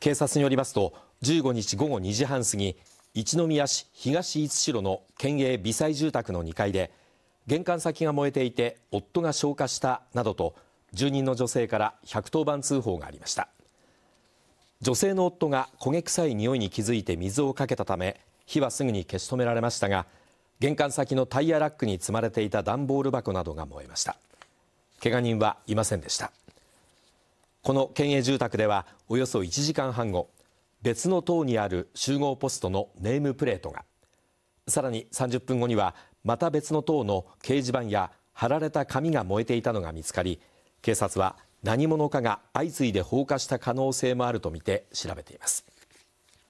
警察によりますと15日午後2時半過ぎ一宮市東五代の県営美細住宅の2階で玄関先が燃えていて夫が消火したなどと住人の女性から110番通報がありました女性の夫が焦げ臭い匂いに気づいて水をかけたため火はすぐに消し止められましたが玄関先のタイヤラックに積まれていた段ボール箱などが燃えましたけが人はいませんでしたこの県営住宅ではおよそ1時間半後別の棟にある集合ポストのネームプレートがさらに30分後にはまた別の棟の掲示板や貼られた紙が燃えていたのが見つかり警察は何者かが相次いで放火した可能性もあるとみて調べています。